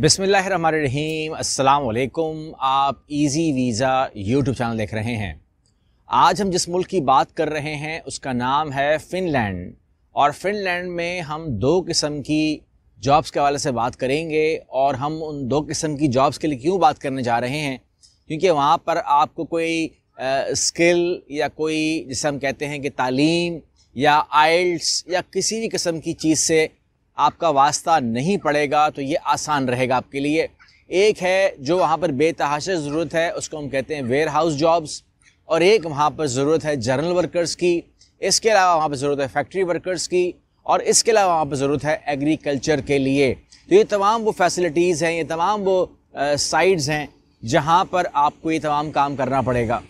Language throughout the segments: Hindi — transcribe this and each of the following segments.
बिसमीम अल्लाम आप इजी वीज़ा यूट्यूब चैनल देख रहे हैं आज हम जिस मुल्क की बात कर रहे हैं उसका नाम है फ़िनलैंड और फ़िनलैंड में हम दो किस्म की जॉब्स के हवाले से बात करेंगे और हम उन दो किस्म की जॉब्स के लिए क्यों बात करने जा रहे हैं क्योंकि वहाँ पर आपको कोई आ, स्किल या कोई जैसे हम कहते हैं कि तालीम या आइल्स या किसी भी किस्म की चीज़ से आपका वास्ता नहीं पड़ेगा तो ये आसान रहेगा आपके लिए एक है जो वहाँ पर बेतहाशा ज़रूरत है उसको हम कहते हैं वेयर हाउस जॉब्स और एक वहाँ पर ज़रूरत है जर्नल वर्कर्स की इसके अलावा वहाँ पर ज़रूरत है फैक्ट्री वर्कर्स की और इसके अलावा वहाँ पर ज़रूरत है एग्रीकल्चर के लिए तो ये तमाम वो फैसिलिटीज़ हैं ये तमाम वो साइड्स हैं जहाँ पर आपको ये तमाम काम करना पड़ेगा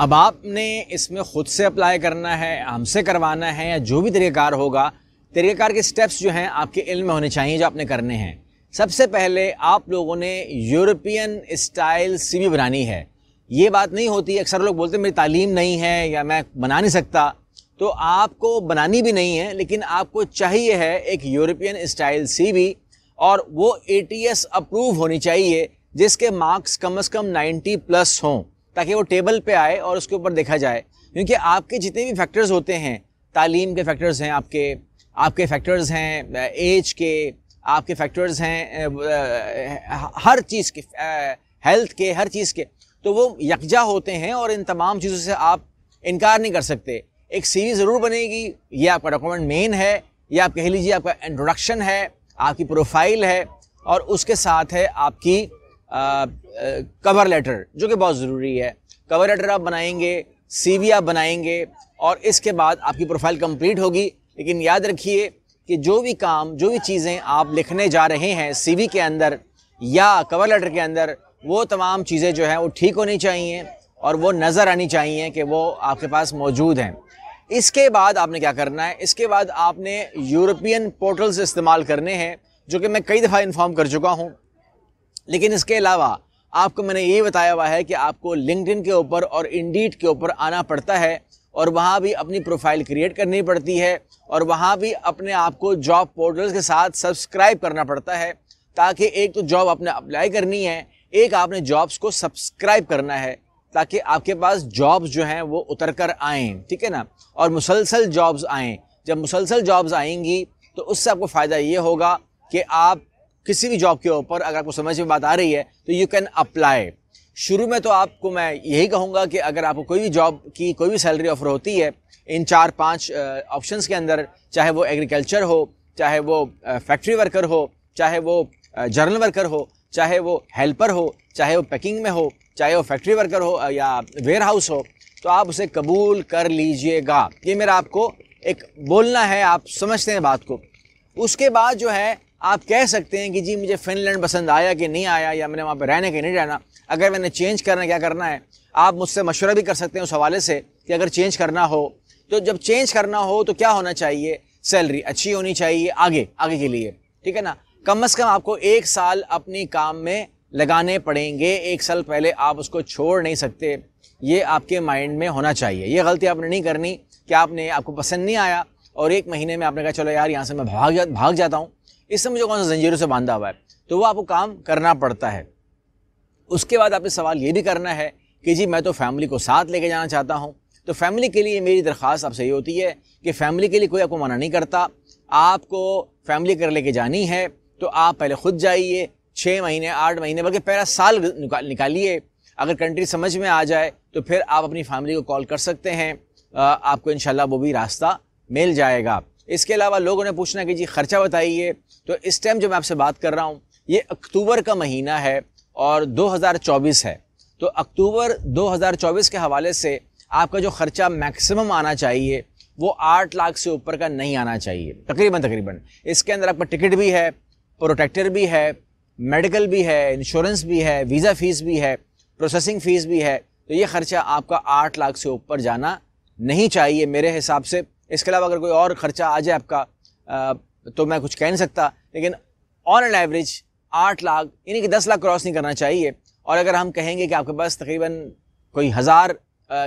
अब आपने इसमें ख़ुद से अप्लाई करना है हमसे करवाना है या जो भी तरीक़ार होगा तरीक़ाकार के स्टेप्स जो हैं आपके इल्म में होने चाहिए जो आपने करने हैं सबसे पहले आप लोगों ने यूरोपियन स्टाइल सीवी बनानी है ये बात नहीं होती अक्सर लोग बोलते मेरी तालीम नहीं है या मैं बना नहीं सकता तो आपको बनानी भी नहीं है लेकिन आपको चाहिए है एक यूरोपियन स्टाइल सीवी और वो ए अप्रूव होनी चाहिए जिसके मार्क्स कम अज़ कम नाइन्टी प्लस हों ताकि वो टेबल पे आए और उसके ऊपर देखा जाए क्योंकि आपके जितने भी फैक्टर्स होते हैं तालीम के फैक्टर्स हैं आपके आपके फैक्टर्स हैं एज के आपके फैक्टर्स हैं हर चीज़ के हेल्थ के हर चीज़ के तो वो यकजा होते हैं और इन तमाम चीज़ों से आप इनकार नहीं कर सकते एक सीरीज़ ज़रूर बनेगी ये आपका डॉक्यूमेंट मेन है ये आप कह लीजिए आपका इंट्रोडक्शन है आपकी प्रोफाइल है और उसके साथ है आपकी आ, आ, कवर लेटर जो कि बहुत ज़रूरी है कवर लेटर आप बनाएंगे सी आप बनाएंगे और इसके बाद आपकी प्रोफाइल कंप्लीट होगी लेकिन याद रखिए कि जो भी काम जो भी चीज़ें आप लिखने जा रहे हैं सीवी के अंदर या कवर लेटर के अंदर वो तमाम चीज़ें जो हैं वो ठीक होनी चाहिए और वो नज़र आनी चाहिए कि वो आपके पास मौजूद हैं इसके बाद आपने क्या करना है इसके बाद आपने यूरोपियन पोर्टल्स इस्तेमाल करने हैं जो कि मैं कई दफ़ा इन्फॉर्म कर चुका हूँ लेकिन इसके अलावा आपको मैंने ये बताया हुआ है कि आपको लिंकड के ऊपर और इंडीट के ऊपर आना पड़ता है और वहाँ भी अपनी प्रोफाइल क्रिएट करनी पड़ती है और वहाँ भी अपने आप को जॉब पोर्टल्स के साथ सब्सक्राइब करना पड़ता है ताकि एक तो जॉब आपने अप्लाई करनी है एक आपने जॉब्स को सब्सक्राइब करना है ताकि आपके पास जॉब्स जो हैं वो उतर कर आएँ ठीक है ना और मुसलसल जॉब्स आएँ जब मुसलसल जॉब्स आएंगी तो उससे आपको फ़ायदा ये होगा कि आप किसी भी जॉब के ऊपर अगर आपको समझ में बात आ रही है तो यू कैन अप्लाई शुरू में तो आपको मैं यही कहूँगा कि अगर आपको कोई भी जॉब की कोई भी सैलरी ऑफर होती है इन चार पांच ऑप्शन के अंदर चाहे वो एग्रीकल्चर हो चाहे वो फैक्ट्री वर्कर हो चाहे वो जर्नल वर्कर हो चाहे वो हेल्पर हो चाहे वो पैकिंग में हो चाहे वो फैक्ट्री वर्कर हो या वेयर हाउस हो तो आप उसे कबूल कर लीजिएगा ये मेरा आपको एक बोलना है आप समझते हैं बात को उसके बाद जो है आप कह सकते हैं कि जी मुझे फिनलैंड पसंद आया कि नहीं आया या मैंने वहाँ पर रहना कि नहीं रहना अगर मैंने चेंज करना क्या करना है आप मुझसे मशवरा भी कर सकते हैं उस हवाले से कि अगर चेंज करना हो तो जब चेंज करना हो तो क्या होना चाहिए सैलरी अच्छी होनी चाहिए आगे आगे के लिए ठीक है ना कम अज़ कम आपको एक साल अपने काम में लगाने पड़ेंगे एक साल पहले आप उसको छोड़ नहीं सकते ये आपके माइंड में होना चाहिए ये गलती आपने नहीं करनी कि आपने आपको पसंद नहीं आया और एक महीने में आपने कहा चलो यार यहाँ से मैं भाग जा भाग जाता हूँ इस समय जो कौन सा जंजीरों से बांधा हुआ है तो वो आपको काम करना पड़ता है उसके बाद आपने सवाल ये भी करना है कि जी मैं तो फैमिली को साथ लेके जाना चाहता हूँ तो फैमिली के लिए मेरी दरख्वास्त आपसे ये होती है कि फैमिली के लिए कोई आपको मना नहीं करता आपको फैमिली कर लेके जानी है तो आप पहले खुद जाइए छः महीने आठ महीने बल्कि पहला साल निकालिए अगर कंट्री समझ में आ जाए तो फिर आप अपनी फैमिली को कॉल कर सकते हैं आपको इन वो भी रास्ता मिल जाएगा इसके अलावा लोगों ने पूछना कि जी ख़र्चा बताइए तो इस टाइम जो मैं आपसे बात कर रहा हूँ ये अक्टूबर का महीना है और 2024 है तो अक्टूबर 2024 के हवाले से आपका जो ख़र्चा मैक्सिमम आना चाहिए वो आठ लाख से ऊपर का नहीं आना चाहिए तकरीबन तकरीबन इसके अंदर आपका टिकट भी है प्रोटेक्टर भी है मेडिकल भी है इंश्योरेंस भी है वीज़ा फ़ीस भी है प्रोसेसिंग फ़ीस भी है तो ये ख़र्चा आपका आठ लाख से ऊपर जाना नहीं चाहिए मेरे हिसाब से इसके अलावा अगर कोई और ख़र्चा आ जाए आपका तो मैं कुछ कह नहीं सकता लेकिन ऑन एंड एवरेज आठ लाख यानी कि दस लाख क्रॉस नहीं करना चाहिए और अगर हम कहेंगे कि आपके पास तकरीबन कोई हज़ार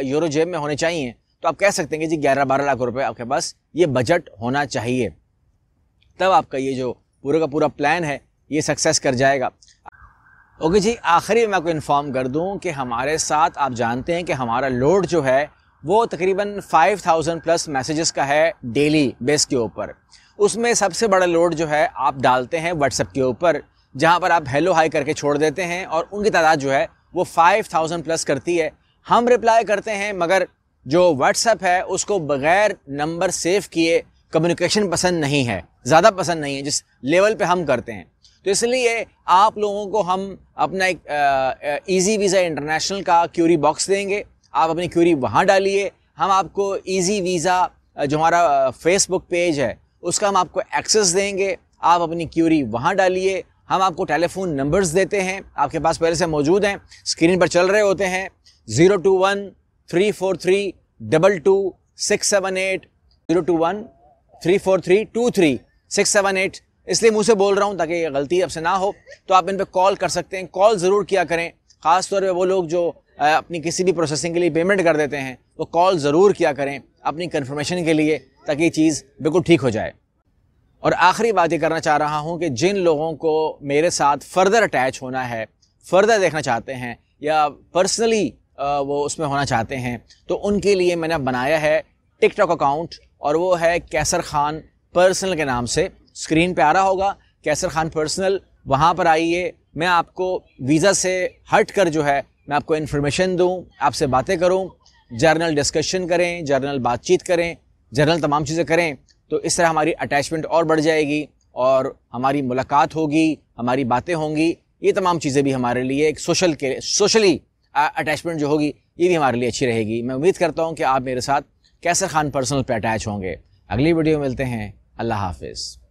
यूरो जेब में होने चाहिए तो आप कह सकते हैं कि जी ग्यारह बारह लाख रुपए आपके पास ये बजट होना चाहिए तब आपका ये जो पूरे का पूरा प्लान है ये सक्सेस कर जाएगा ओके जी आखिरी मैं आपको इन्फॉर्म कर दूँ कि हमारे साथ आप जानते हैं कि हमारा लोड जो है वो तकरीबन 5000 प्लस मैसेजेस का है डेली बेस के ऊपर उसमें सबसे बड़ा लोड जो है आप डालते हैं व्हाट्सएप के ऊपर जहाँ पर आप हेलो हाई करके छोड़ देते हैं और उनकी तादाद जो है वो 5000 प्लस करती है हम रिप्लाई करते हैं मगर जो व्हाट्सएप है उसको बग़ैर नंबर सेव किए कम्युनिकेशन पसंद नहीं है ज़्यादा पसंद नहीं है जिस लेवल पे हम करते हैं तो इसलिए आप लोगों को हम अपना एक ईजी वीज़ा इंटरनेशनल का क्यूरी बॉक्स देंगे आप अपनी क्यूरी वहाँ डालिए हम आपको ईजी वीज़ा जो हमारा फेसबुक पेज है उसका हम आपको एक्सेस देंगे आप अपनी क्यूरी वहाँ डालिए हम आपको टेलीफोन नंबर्स देते हैं आपके पास पहले से मौजूद हैं स्क्रीन पर चल रहे होते हैं zero two one three four three double two six seven eight zero two one three four three two three six seven eight इसलिए मुझसे बोल रहा हूँ ताकि ये गलती अब से ना हो तो आप इन पर कॉल कर सकते हैं कॉल ज़रूर किया करें ख़ासतौर पर वो लोग जो अपनी किसी भी प्रोसेसिंग के लिए पेमेंट कर देते हैं तो कॉल ज़रूर किया करें अपनी कन्फर्मेशन के लिए ताकि ये चीज़ बिल्कुल ठीक हो जाए और आखिरी बात ये करना चाह रहा हूँ कि जिन लोगों को मेरे साथ फ़र्दर अटैच होना है फ़र्दर देखना चाहते हैं या पर्सनली वो उसमें होना चाहते हैं तो उनके लिए मैंने बनाया है टिकटॉक अकाउंट और वो है कैसर खान पर्सनल के नाम से स्क्रीन पे आ रहा होगा कैसर खान पर्सनल वहाँ पर आइए मैं आपको वीज़ा से हट कर जो है मैं आपको इन्फॉर्मेशन दूँ आपसे बातें करूँ जर्नल डिस्कशन करें जर्नल बातचीत करें जर्नल तमाम चीज़ें करें तो इस तरह हमारी अटैचमेंट और बढ़ जाएगी और हमारी मुलाकात होगी हमारी बातें होंगी ये तमाम चीज़ें भी हमारे लिए एक सोशल के सोशली अटैचमेंट जो होगी ये भी हमारे लिए अच्छी रहेगी मैं उम्मीद करता हूँ कि आप मेरे साथ कैसर खान पर्सनल पर अटैच होंगे अगली वीडियो मिलते हैं अल्लाह हाफिज़